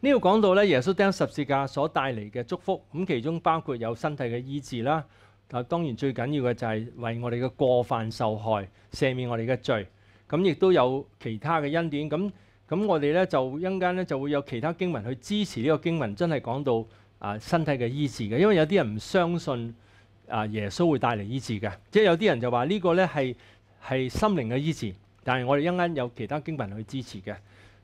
呢度講到咧，耶穌掟十字架所帶嚟嘅祝福，咁其中包括有身體嘅醫治啦。啊，當然最緊要嘅就係為我哋嘅過犯受害，赦免我哋嘅罪。咁亦都有其他嘅恩典。咁咁我哋咧就一間咧就會有其他經文去支持呢個經文，真係講到啊身體嘅醫治嘅。因為有啲人唔相信啊耶穌會帶嚟醫治嘅，即係有啲人就話呢個咧係係心靈嘅醫治。但係我哋一間有其他經文去支持嘅。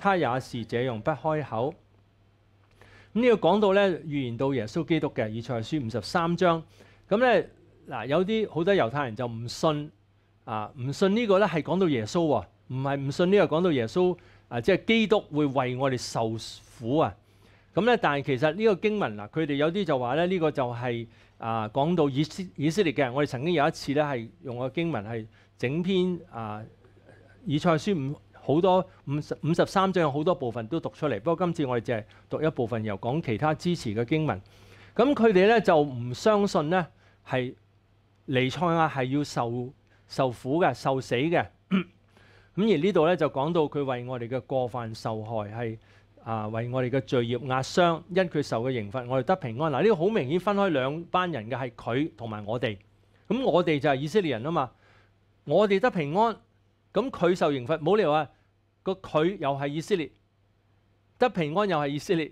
他也是這樣不開口。咁個講到咧預言到耶穌基督嘅以賽書五十三章，咁咧嗱有啲好多猶太人就唔信啊，唔信呢個咧係講到耶穌喎，唔係唔信呢個講到耶穌啊，即係基督會為我哋受苦啊。咁咧但係其實呢個經文嗱，佢哋有啲就話咧呢個就係啊講到以色以色列嘅，我哋曾經有一次咧係用個經文係整篇啊以賽書五。好多五十五十三章有好多部分都讀出嚟，不過今次我哋只係讀一部分，又講其他支持嘅經文。咁佢哋咧就唔相信咧係尼賽亞係要受受苦嘅、受死嘅。咁而呢度咧就講到佢為我哋嘅過犯受害係啊，為我哋嘅罪業壓傷，因佢受嘅刑罰，我哋得平安。嗱呢個好明顯分開兩班人嘅係佢同埋我哋。咁我哋就係以色列人啊嘛，我哋得平安，咁佢受刑罰，冇理由啊。個佢又係以色列，得平安又係以色列，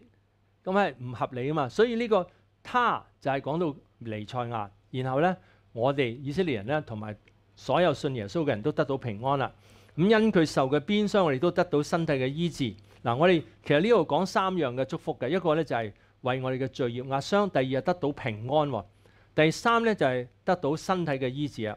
咁係唔合理啊嘛！所以呢個他就係講到尼賽亞，然後咧，我哋以色列人咧同埋所有信耶穌嘅人都得到平安啦。咁因佢受嘅鞭傷，我哋都得到身體嘅醫治。嗱，我哋其實呢度講三樣嘅祝福嘅，一個咧就係為我哋嘅罪業壓傷，第二係得到平安喎，第三咧就係得到身體嘅醫治啊。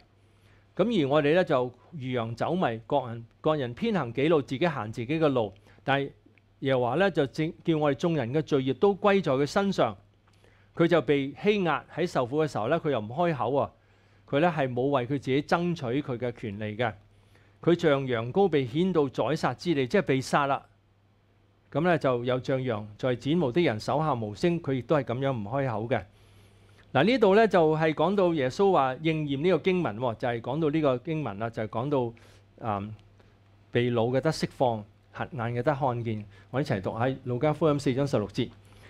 咁而我哋咧就如羊走迷，各人各人偏行己路，自己行自己嘅路。但係耶和華咧就正叫我哋眾人嘅罪孽都歸在佢身上，佢就被欺壓喺受苦嘅時候咧，佢又唔開口啊！佢咧係冇為佢自己爭取佢嘅權利嘅。佢像羊羔被牽到宰殺之地，即係被殺啦。咁咧就有像羊在剪毛的人手下無聲，佢亦都係咁樣唔開口嘅。嗱呢度咧就係講到耶穌話應驗呢個經文喎，就係講到呢個經文啦，就係講到啊，被老嘅得釋放，瞎眼嘅得看見。我一齊讀喺路加福音四章十六節。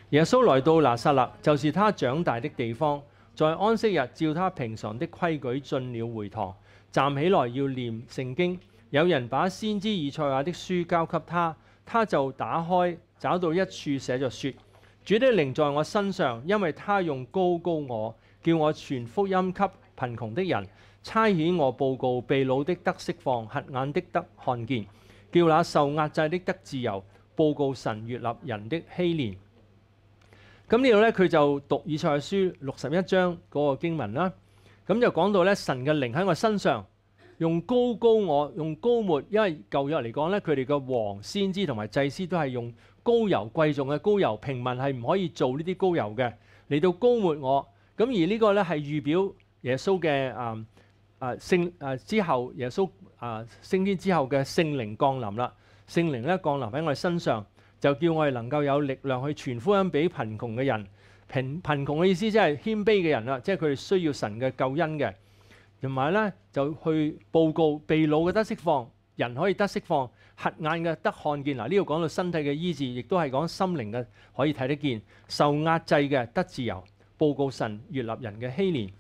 耶穌來到拿撒勒，就是他長大的地方，在安息日照他平常的規矩進了會堂，站起來要念聖經。有人把先知以賽亞的書交給他，他就打開，找到一處寫着説。主的灵在我身上，因为他用高高我，叫我传福音给贫穷的人，差遣我报告被掳的得释放，瞎眼的得看见，叫那受压制的得自由，报告神悦立人的希年。咁呢度呢，佢就读以赛书六十一章嗰个经文啦。咁就讲到呢，神嘅灵喺我身上。用高高我用高末，因為舊約嚟講咧，佢哋嘅王、先知同埋祭司都係用高油貴重嘅高油，平民係唔可以做呢啲高油嘅。嚟到高末我，咁而呢個咧係預表耶穌嘅啊啊聖啊之後，耶穌啊升天之後嘅聖靈降臨啦。聖靈咧降臨喺我哋身上，就叫我哋能夠有力量去傳福音俾貧窮嘅人。貧贫窮嘅意思即係謙卑嘅人啦，即係佢哋需要神嘅救恩嘅。同埋咧，就去報告被腦嘅得釋放，人可以得釋放，核眼嘅得看見。嗱，呢度講到身體嘅醫治，亦都係講心靈嘅可以睇得見，受壓制嘅得自由。報告神，越立人嘅希騙。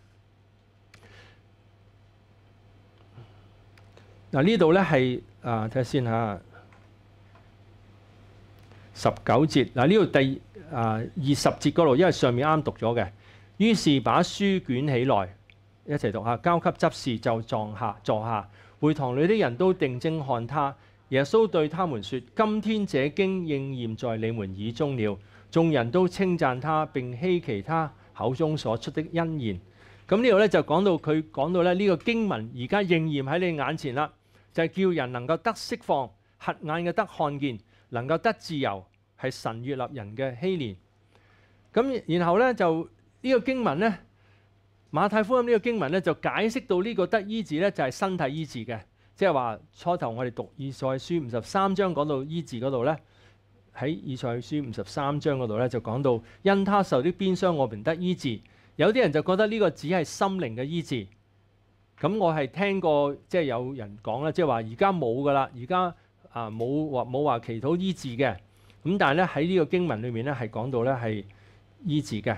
嗱，呢度咧係啊，睇下先嚇。十九節嗱，呢度第啊二十節嗰度，因為上面啱讀咗嘅，於是把書卷起來。一齊讀下，交給執事就撞下，坐下。會堂裏啲人都定睛看他。耶穌對他們說：今天這經應驗在你們耳中了。眾人都稱讚他，並希奇他口中所出的恩言。咁呢度咧就講到佢講到咧呢個經文，而家應驗喺你眼前啦，就係叫人能夠得釋放，瞎眼嘅得看見，能夠得自由，係神越立人嘅希年。咁然後咧就呢個經文咧。馬太福音呢個經文咧，就解釋到呢個得醫治咧，就係身體醫治嘅，即係話初頭我哋讀以賽書五十三章講到醫治嗰度咧，喺以賽書五十三章嗰度咧就講到因他受啲鞭傷我便得醫治，有啲人就覺得呢個只係心靈嘅醫治，咁我係聽過即係有人講啦，即係話而家冇噶啦，而家啊冇話冇話祈禱醫治嘅，咁但係咧喺呢個經文裏面咧係講到咧係醫治嘅。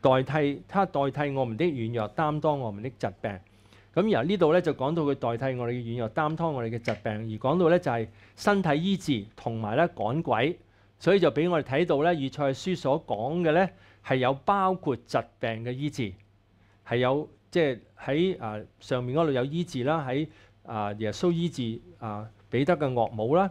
代替他代替我们的软弱担当我们的疾病，咁由呢度咧就讲到佢代替我哋嘅软弱担当我哋嘅疾病，而讲到咧就系身体医治同埋咧赶鬼，所以就俾我哋睇到咧以赛书所讲嘅咧系有包括疾病嘅医治，系有即系喺啊上面嗰度有医治啦，喺啊耶稣医治啊彼得嘅岳母啦。